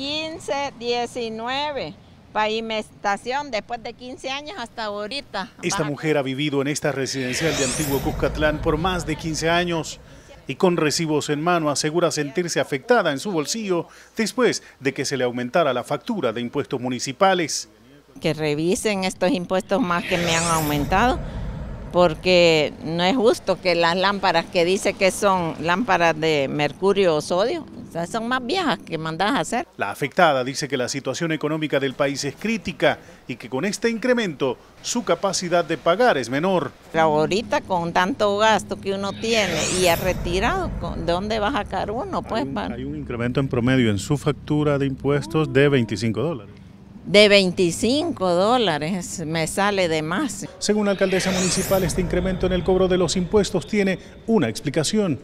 15, 19 estación después de 15 años hasta ahorita. Esta mujer ha vivido en esta residencial de Antiguo Cuscatlán por más de 15 años y con recibos en mano asegura sentirse afectada en su bolsillo después de que se le aumentara la factura de impuestos municipales. Que revisen estos impuestos más que me han aumentado porque no es justo que las lámparas que dice que son lámparas de mercurio o sodio o sea, son más viejas que mandas a hacer. La afectada dice que la situación económica del país es crítica y que con este incremento su capacidad de pagar es menor. Ahorita con tanto gasto que uno tiene y ha retirado, ¿de dónde va a sacar uno? Pues, hay, hay un incremento en promedio en su factura de impuestos de 25 dólares de 25 dólares me sale de más. Según la alcaldesa municipal, este incremento en el cobro de los impuestos tiene una explicación.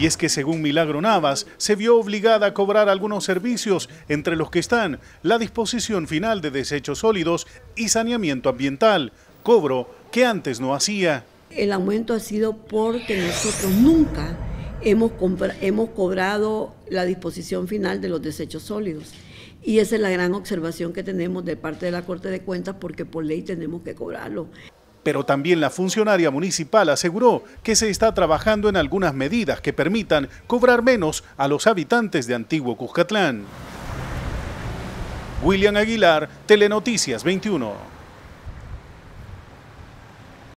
Y es que según Milagro Navas, se vio obligada a cobrar algunos servicios, entre los que están la disposición final de desechos sólidos y saneamiento ambiental, cobro que antes no hacía. El aumento ha sido porque nosotros nunca hemos, hemos cobrado la disposición final de los desechos sólidos. Y esa es la gran observación que tenemos de parte de la Corte de Cuentas porque por ley tenemos que cobrarlo. Pero también la funcionaria municipal aseguró que se está trabajando en algunas medidas que permitan cobrar menos a los habitantes de Antiguo Cuzcatlán. William Aguilar, Telenoticias 21.